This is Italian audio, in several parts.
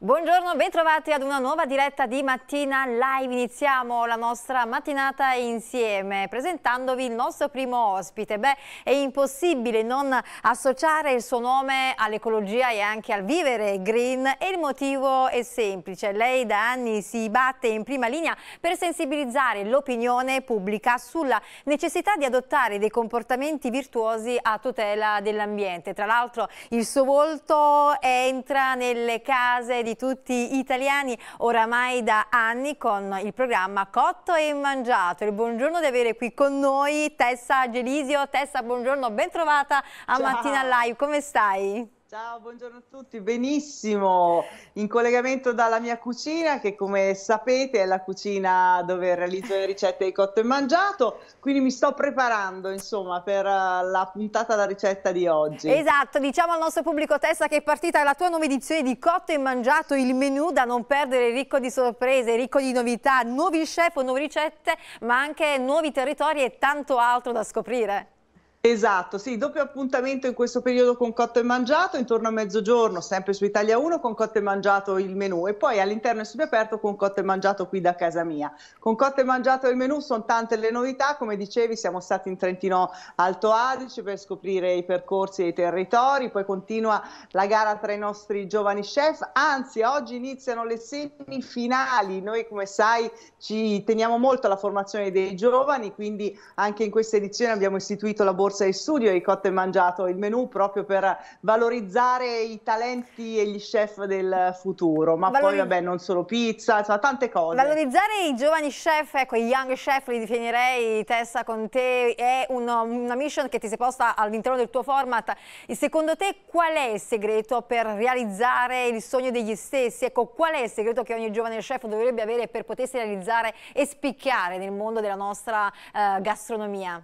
Buongiorno, bentrovati ad una nuova diretta di Mattina Live. Iniziamo la nostra mattinata insieme presentandovi il nostro primo ospite. Beh, è impossibile non associare il suo nome all'ecologia e anche al vivere green e il motivo è semplice. Lei da anni si batte in prima linea per sensibilizzare l'opinione pubblica sulla necessità di adottare dei comportamenti virtuosi a tutela dell'ambiente. Tra l'altro il suo volto entra nelle case di di tutti italiani oramai da anni con il programma Cotto e Mangiato. Il buongiorno di avere qui con noi Tessa Gelisio. Tessa, buongiorno, ben trovata a Ciao. Mattina Live. Come stai? Ciao, buongiorno a tutti, benissimo, in collegamento dalla mia cucina che come sapete è la cucina dove realizzo le ricette di cotto e mangiato, quindi mi sto preparando insomma per eh, la puntata alla ricetta di oggi. Esatto, diciamo al nostro pubblico testa che è partita la tua nuova edizione di cotto e mangiato, il menù da non perdere, ricco di sorprese, ricco di novità, nuovi chef, nuove ricette, ma anche nuovi territori e tanto altro da scoprire. Esatto, sì, doppio appuntamento in questo periodo con Cotto e Mangiato, intorno a mezzogiorno, sempre su Italia 1 con Cotto e Mangiato il menù e poi all'interno e studio aperto con Cotto e Mangiato qui da casa mia. Con Cotto e Mangiato il menù sono tante le novità, come dicevi siamo stati in Trentino Alto Adige per scoprire i percorsi e i territori, poi continua la gara tra i nostri giovani chef, anzi oggi iniziano le semifinali, noi come sai ci teniamo molto alla formazione dei giovani, quindi anche in questa edizione abbiamo istituito la borsa corsa e studio di Cotto e Mangiato, il menù proprio per valorizzare i talenti e gli chef del futuro, ma Valori... poi vabbè non solo pizza, insomma tante cose. Valorizzare i giovani chef, ecco i young chef li definirei Tessa con te, è una, una mission che ti sei posta all'interno del tuo format, e secondo te qual è il segreto per realizzare il sogno degli stessi? Ecco qual è il segreto che ogni giovane chef dovrebbe avere per potersi realizzare e spiccare nel mondo della nostra eh, gastronomia?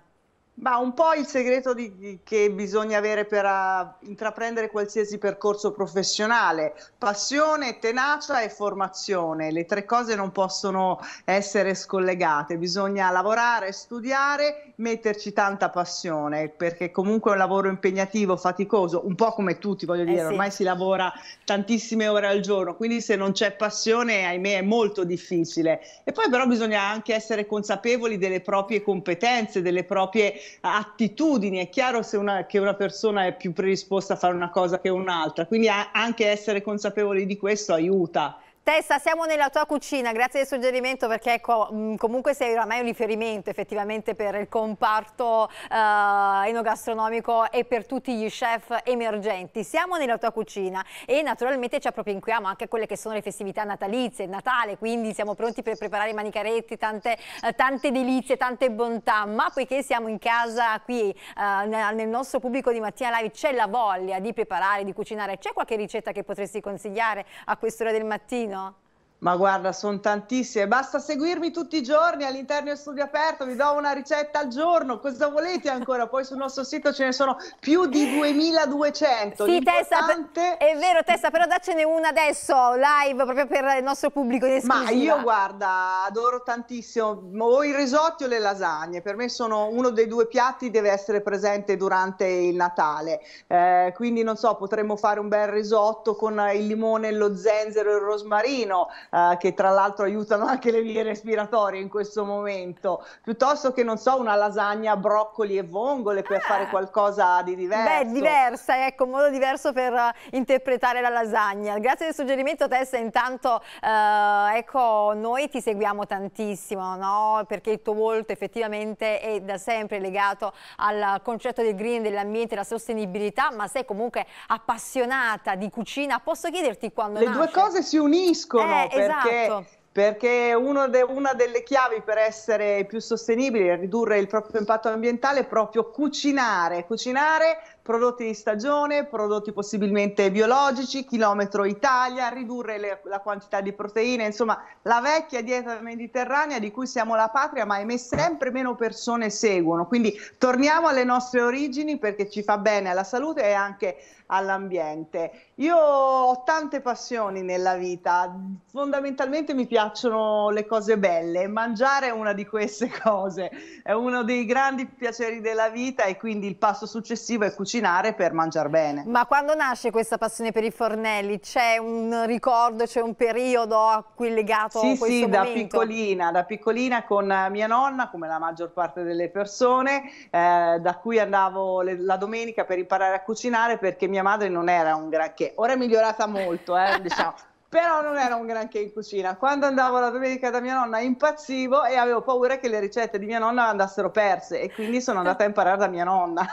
Ma un po' il segreto di, che bisogna avere per a, uh, intraprendere qualsiasi percorso professionale, passione, tenacia e formazione, le tre cose non possono essere scollegate, bisogna lavorare, studiare, metterci tanta passione, perché comunque è un lavoro impegnativo, faticoso, un po' come tutti, voglio eh dire, eh sì. ormai si lavora tantissime ore al giorno, quindi se non c'è passione, ahimè, è molto difficile. E poi però bisogna anche essere consapevoli delle proprie competenze, delle proprie attitudini, è chiaro una, che una persona è più predisposta a fare una cosa che un'altra, quindi anche essere consapevoli di questo aiuta. Tessa, siamo nella tua cucina, grazie del suggerimento perché ecco, mm, comunque sei oramai un riferimento effettivamente per il comparto eh, enogastronomico e per tutti gli chef emergenti. Siamo nella tua cucina e naturalmente ci appropinquiamo anche a quelle che sono le festività natalizie, Natale, quindi siamo pronti per preparare i manicaretti, tante, eh, tante delizie, tante bontà, ma poiché siamo in casa qui eh, nel nostro pubblico di Mattina Live c'è la voglia di preparare, di cucinare, c'è qualche ricetta che potresti consigliare a quest'ora del mattino? 있고 Ma guarda, sono tantissime. Basta seguirmi tutti i giorni all'interno del studio aperto, vi do una ricetta al giorno. Cosa volete ancora? Poi sul nostro sito ce ne sono più di 2200. Sì, Tessa, è vero Tessa, però dacene una adesso live proprio per il nostro pubblico in esclusiva. Ma io guarda, adoro tantissimo o i risotti o le lasagne. Per me sono uno dei due piatti deve essere presente durante il Natale. Eh, quindi non so, potremmo fare un bel risotto con il limone, lo zenzero e il rosmarino eh, che tra l'altro aiutano anche le vie respiratorie in questo momento, piuttosto che non so una lasagna broccoli e vongole per ah, fare qualcosa di diverso. Beh, diversa, ecco, un modo diverso per eh, interpretare la lasagna. Grazie del suggerimento Tessa, intanto eh, ecco, noi ti seguiamo tantissimo, no? Perché il tuo volto effettivamente è da sempre legato al concetto del green, dell'ambiente, della sostenibilità, ma sei comunque appassionata di cucina. Posso chiederti quando Le nasce? due cose si uniscono eh, perché... Esatto perché de, una delle chiavi per essere più sostenibili e ridurre il proprio impatto ambientale è proprio cucinare, cucinare prodotti di stagione, prodotti possibilmente biologici, chilometro Italia, ridurre le, la quantità di proteine, insomma la vecchia dieta mediterranea di cui siamo la patria, ma ahimè sempre meno persone seguono. Quindi torniamo alle nostre origini perché ci fa bene alla salute e anche all'ambiente. Io ho tante passioni nella vita, fondamentalmente mi piacciono le cose belle, mangiare è una di queste cose, è uno dei grandi piaceri della vita e quindi il passo successivo è cucinare cucinare per mangiare bene. Ma quando nasce questa passione per i fornelli? C'è un ricordo, c'è un periodo a cui è legato sì, a questo sì, momento? da piccolina, da piccolina con eh, mia nonna, come la maggior parte delle persone, eh, da cui andavo le, la domenica per imparare a cucinare perché mia madre non era un granché. Ora è migliorata molto, eh, diciamo però non era un granché in cucina. Quando andavo la domenica da mia nonna impazzivo e avevo paura che le ricette di mia nonna andassero perse e quindi sono andata a imparare da mia nonna.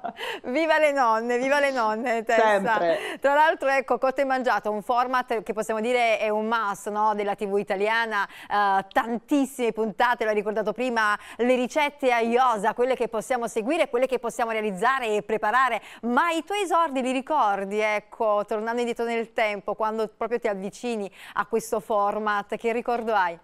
viva le nonne, viva le nonne Tessa. Sempre. Tra l'altro ecco, Cotto e Mangiato, un format che possiamo dire è un must no, della tv italiana, uh, tantissime puntate, l'ho ricordato prima, le ricette a Iosa, quelle che possiamo seguire, quelle che possiamo realizzare e preparare, ma i tuoi esordi li ricordi, ecco, tornando indietro nel tempo, quando proprio ti avvicini a questo format, che ricordo hai?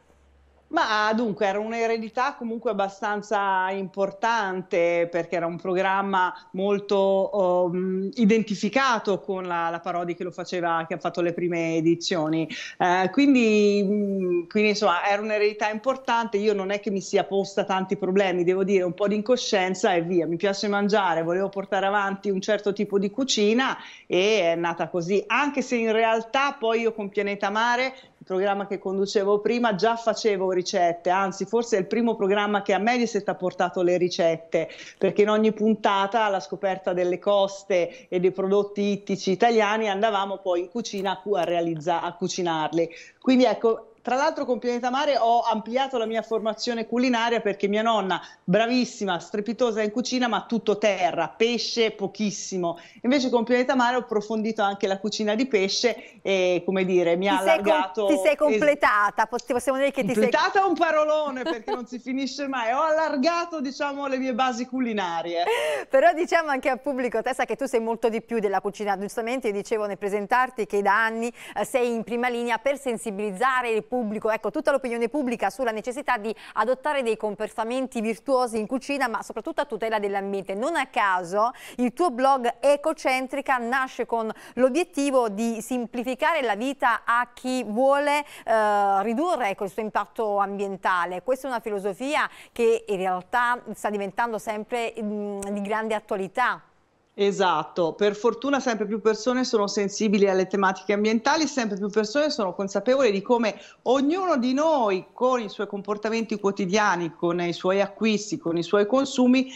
Ma dunque era un'eredità comunque abbastanza importante perché era un programma molto um, identificato con la, la parodia che lo faceva, che ha fatto le prime edizioni. Eh, quindi, mhmm, quindi, insomma era un'eredità importante, io non è che mi sia posta tanti problemi, devo dire un po' di incoscienza e via, mi piace mangiare, volevo portare avanti un certo tipo di cucina e è nata così, anche se in realtà poi io con Pianeta Mare il programma che conducevo prima, già facevo ricette, anzi forse è il primo programma che a Mediaset ha portato le ricette, perché in ogni puntata alla scoperta delle coste e dei prodotti ittici italiani andavamo poi in cucina a, cu a cucinarli. Quindi ecco, tra l'altro con Pianeta Mare ho ampliato la mia formazione culinaria perché mia nonna, bravissima, strepitosa in cucina, ma tutto terra, pesce pochissimo. Invece con Pianeta Mare ho approfondito anche la cucina di pesce e, come dire, mi ti ha allargato... Sei ti sei completata, possiamo dire che ti sei... Completata un parolone perché non si finisce mai. Ho allargato, diciamo, le mie basi culinarie. Però diciamo anche al pubblico, Tessa, che tu sei molto di più della cucina. Giustamente dicevo nel presentarti che da anni eh, sei in prima linea per sensibilizzare il pubblico, ecco tutta l'opinione pubblica sulla necessità di adottare dei comportamenti virtuosi in cucina ma soprattutto a tutela dell'ambiente. Non a caso il tuo blog Ecocentrica nasce con l'obiettivo di semplificare la vita a chi vuole eh, ridurre ecco, il suo impatto ambientale. Questa è una filosofia che in realtà sta diventando sempre mh, mm, di grande attualità. Esatto, per fortuna sempre più persone sono sensibili alle tematiche ambientali, sempre più persone sono consapevoli di come ognuno di noi con i suoi comportamenti quotidiani, con i suoi acquisti, con i suoi consumi, eh,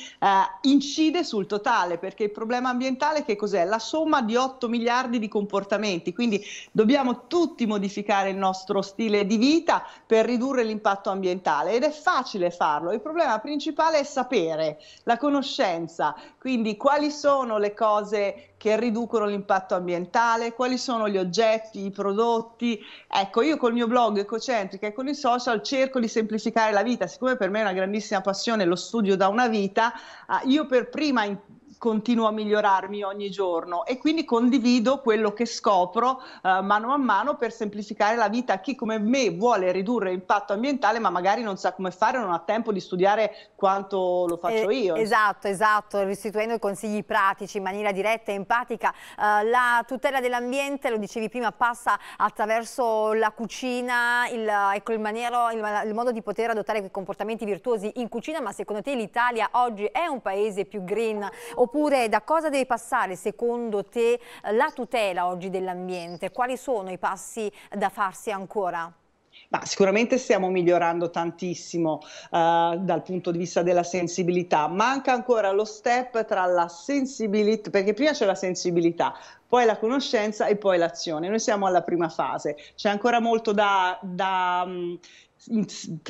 incide sul totale, perché il problema ambientale che cos'è? La somma di 8 miliardi di comportamenti, quindi dobbiamo tutti modificare il nostro stile di vita per ridurre l'impatto ambientale ed è facile farlo, il problema principale è sapere, la conoscenza, quindi quali sono sono le cose che riducono l'impatto ambientale, quali sono gli oggetti, i prodotti. Ecco, io col mio blog Ecocentrica e con i social cerco di semplificare la vita, siccome per me è una grandissima passione lo studio da una vita, ah, io per prima continuo a migliorarmi ogni giorno e quindi condivido quello che scopro eh, mano a mano per semplificare la vita a chi come me vuole ridurre l'impatto ambientale ma magari non sa come fare, non ha tempo di studiare quanto lo faccio eh, io. Esatto, esatto, restituendo i consigli pratici in maniera diretta e empatica. Eh, la tutela dell'ambiente, lo dicevi prima, passa attraverso la cucina, il, ecco, il, maniero, il, il modo di poter adottare quei comportamenti virtuosi in cucina, ma secondo te l'Italia oggi è un paese più green oppure oppure da cosa deve passare secondo te la tutela oggi dell'ambiente? Quali sono i passi da farsi ancora? Ma sicuramente stiamo migliorando tantissimo uh, dal punto di vista della sensibilità, manca ancora lo step tra la sensibilità, perché prima c'è la sensibilità, poi la conoscenza e poi l'azione. Noi siamo alla prima fase, c'è ancora molto da, da um,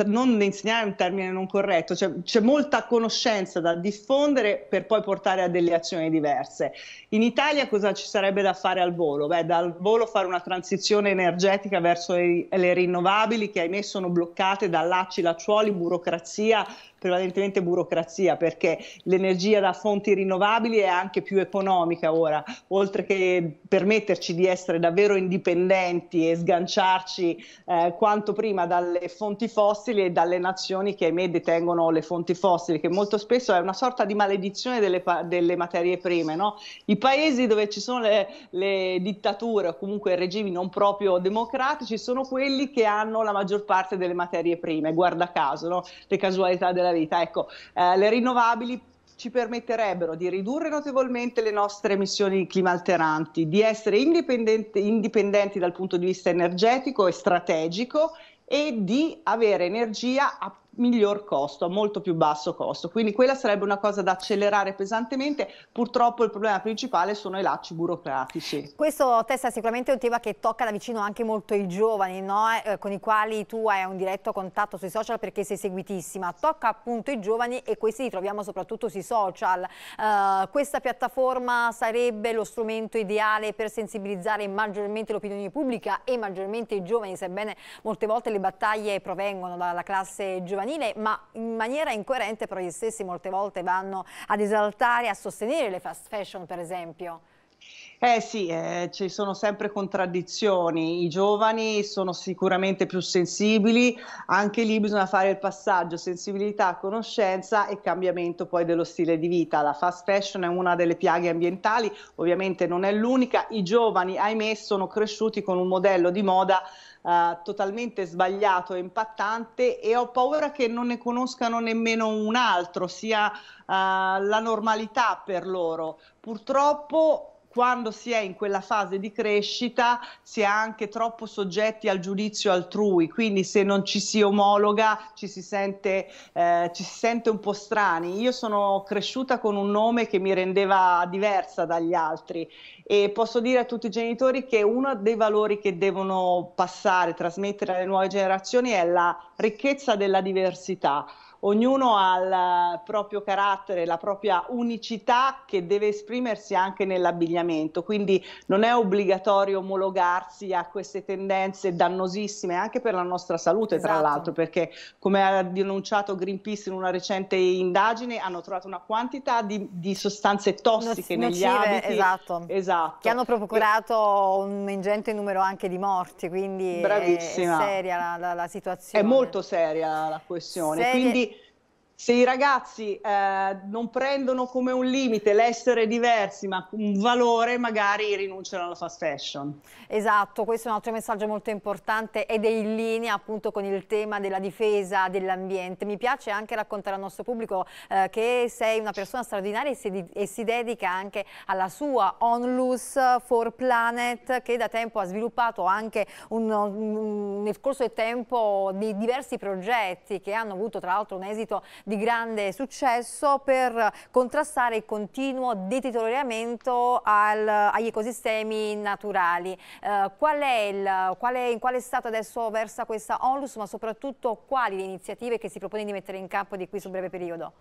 non insegnare è un termine non corretto, cioè, c'è molta conoscenza da diffondere per poi portare a delle azioni diverse. In Italia cosa ci sarebbe da fare al volo? Beh, dal volo fare una transizione energetica verso le, le rinnovabili che ahimè sono bloccate da lacci, lacciuoli, burocrazia, prevalentemente burocrazia, perché l'energia da fonti rinnovabili è anche più economica ora, oltre che permetterci di essere davvero indipendenti e sganciarci eh, quanto prima dalle fonti fossili e dalle nazioni che ahimè detengono le fonti fossili, che molto spesso è una sorta di maledizione delle, delle materie prime. No? I paesi dove ci sono le, le dittature o comunque regimi non proprio democratici sono quelli che hanno la maggior parte delle materie prime, guarda caso, no? le casualità della vita. Ecco, eh, le rinnovabili ci permetterebbero di ridurre notevolmente le nostre emissioni climalteranti, di essere indipendenti dal punto di vista energetico e strategico e di avere energia a miglior costo, a molto più basso costo. Quindi quella sarebbe una cosa da accelerare pesantemente. Purtroppo il problema principale sono i lacci burocratici. Questo Tessa è sicuramente un tema che tocca da vicino anche molto i giovani, no? Eh, eh, con i quali tu hai un diretto contatto sui social perché sei seguitissima. Tocca appunto i giovani e questi li troviamo soprattutto sui social. Uh, questa piattaforma sarebbe lo strumento ideale per sensibilizzare maggiormente l'opinione pubblica e maggiormente i giovani, sebbene molte volte le battaglie provengono dalla classe giovanile giovanile, ma in maniera incoerente però gli stessi molte volte vanno ad esaltare, a sostenere le fast fashion per esempio. Eh sì, eh, ci sono sempre contraddizioni, i giovani sono sicuramente più sensibili, anche lì bisogna fare il passaggio sensibilità, conoscenza e cambiamento poi dello stile di vita. La fast fashion è una delle piaghe ambientali, ovviamente non è l'unica, i giovani ahimè sono cresciuti con un modello di moda uh, totalmente sbagliato e impattante e ho paura che non ne conoscano nemmeno un altro, sia uh, la normalità per loro. Purtroppo quando si è in quella fase di crescita si è anche troppo soggetti al giudizio altrui, quindi se non ci si omologa ci si sente, eh, ci si sente un po' strani. Io sono cresciuta con un nome che mi rendeva diversa dagli altri e posso dire a tutti i genitori che uno dei valori che devono passare, trasmettere alle nuove generazioni è la ricchezza della diversità ognuno ha il proprio carattere, la propria unicità che deve esprimersi anche nell'abbigliamento, quindi non è obbligatorio omologarsi a queste tendenze dannosissime anche per la nostra salute, esatto. tra l'altro, perché come ha denunciato Greenpeace in una recente indagine, hanno trovato una quantità di, di sostanze tossiche no, negli abiti. Esatto. esatto. Che hanno procurato un ingente numero anche di morti, quindi Bravissima. è, seria la, la, la situazione. È molto seria la questione, serie... quindi se i ragazzi eh, non prendono come un limite l'essere diversi ma un valore, magari rinunciano alla fast fashion. Esatto, questo è un altro messaggio molto importante ed è in linea appunto con il tema della difesa dell'ambiente. Mi piace anche raccontare al nostro pubblico eh, che sei una persona straordinaria e si, e si dedica anche alla sua Onlus for Planet che da tempo ha sviluppato anche un, un, nel corso del tempo di diversi progetti che hanno avuto tra l'altro un esito di grande successo per contrastare il continuo deterioramento agli ecosistemi naturali. Eh, qual il, qual è, in quale stato adesso versa questa onlus, ma soprattutto quali le iniziative che si propone di mettere in campo di qui sul breve periodo?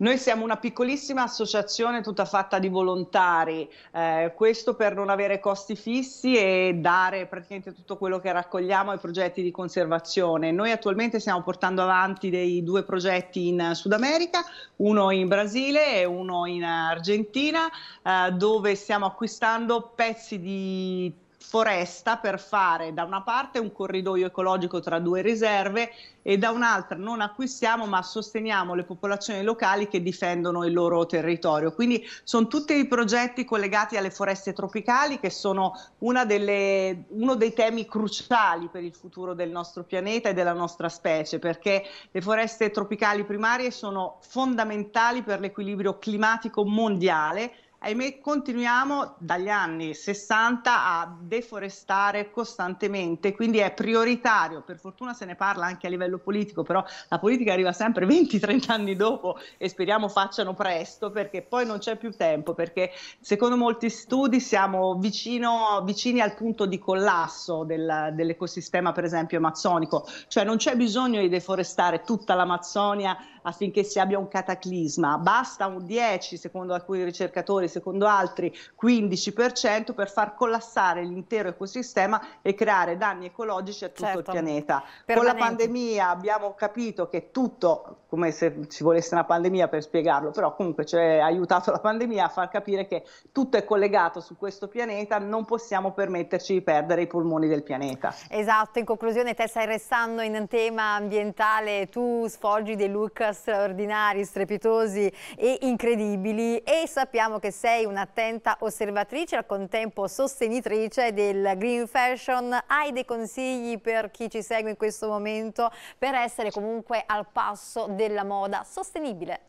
Noi siamo una piccolissima associazione tutta fatta di volontari, eh, questo per non avere costi fissi e dare praticamente tutto quello che raccogliamo ai progetti di conservazione. Noi attualmente stiamo portando avanti dei due progetti in Sud America, uno in Brasile e uno in Argentina, eh, dove stiamo acquistando pezzi di foresta per fare da una parte un corridoio ecologico tra due riserve e da un'altra non acquistiamo ma sosteniamo le popolazioni locali che difendono il loro territorio. Quindi sono tutti i progetti collegati alle foreste tropicali che sono delle, uno dei temi cruciali per il futuro del nostro pianeta e della nostra specie perché le foreste tropicali primarie sono fondamentali per l'equilibrio climatico mondiale ahimè, continuiamo dagli anni 60 a deforestare costantemente, quindi è prioritario, per fortuna se ne parla anche a livello politico, però la politica arriva sempre 20-30 anni dopo e speriamo facciano presto perché poi non c'è più tempo, perché secondo molti studi siamo vicino, vicini al punto di collasso del, dell'ecosistema per esempio amazzonico, cioè non c'è bisogno di deforestare tutta l'Amazzonia affinché si abbia un cataclisma. Basta un 10, secondo alcuni ricercatori, secondo altri 15%, per far collassare l'intero ecosistema e creare danni ecologici a tutto certo. il pianeta. Permanenti. Con la pandemia abbiamo capito che tutto, come se ci volesse una pandemia per spiegarlo, però comunque ci ha aiutato la pandemia a far capire che tutto è collegato su questo pianeta, non possiamo permetterci di perdere i polmoni del pianeta. Esatto, in conclusione te stai restando in tema ambientale, tu sfoggi dei look straordinari, strepitosi e incredibili e sappiamo che sei un'attenta osservatrice al contempo sostenitrice del green fashion. Hai dei consigli per chi ci segue in questo momento per essere comunque al passo della moda sostenibile?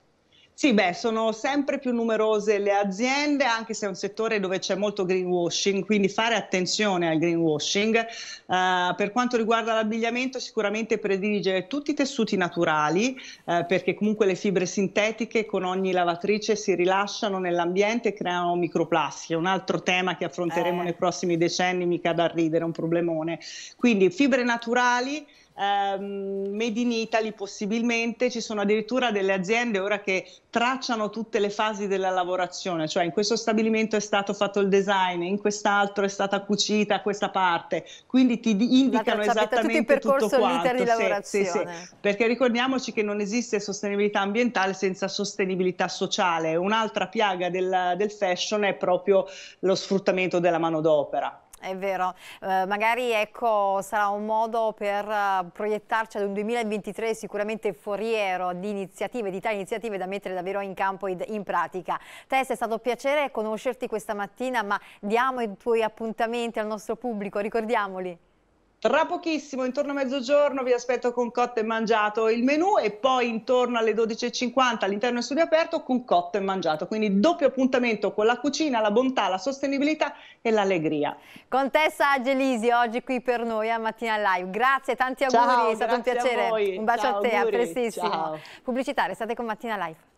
Sì, beh, sono sempre più numerose le aziende, anche se è un settore dove c'è molto greenwashing, quindi fare attenzione al greenwashing. Uh, per quanto riguarda l'abbigliamento, sicuramente predilige tutti i tessuti naturali, uh, perché comunque le fibre sintetiche con ogni lavatrice si rilasciano nell'ambiente e creano microplastiche, un altro tema che affronteremo eh. nei prossimi decenni, mica da ridere, un problemone. Quindi fibre naturali ehm, Made in Italy possibilmente, ci sono addirittura delle aziende ora che tracciano tutte le fasi della lavorazione, cioè in questo stabilimento è stato fatto il design, in quest'altro è stata cucita questa parte, quindi ti indicano esattamente tutto, tutto quanto. Di lavorazione. Sì, sì, sì. Perché ricordiamoci che non esiste sostenibilità ambientale senza sostenibilità sociale, un'altra piaga del, del fashion è proprio lo sfruttamento della manodopera. È vero, eh, magari ecco, sarà un modo per eh, proiettarci ad un 2023 sicuramente foriero di iniziative, di tali iniziative da mettere davvero in campo e in pratica. Tess, è stato un piacere conoscerti questa mattina, ma diamo i tuoi appuntamenti al nostro pubblico, ricordiamoli. Tra pochissimo, intorno a mezzogiorno, vi aspetto con cotto e mangiato il menù e poi intorno alle 12.50 all'interno del studio aperto con cotto e mangiato. Quindi doppio appuntamento con la cucina, la bontà, la sostenibilità e l'allegria. Contessa Angelisi oggi qui per noi a Mattina Live. Grazie, tanti auguri, Ciao, è stato un piacere. Un bacio Ciao, a te, auguri. a prestissimo. Ciao. Pubblicità, restate con Mattina Live.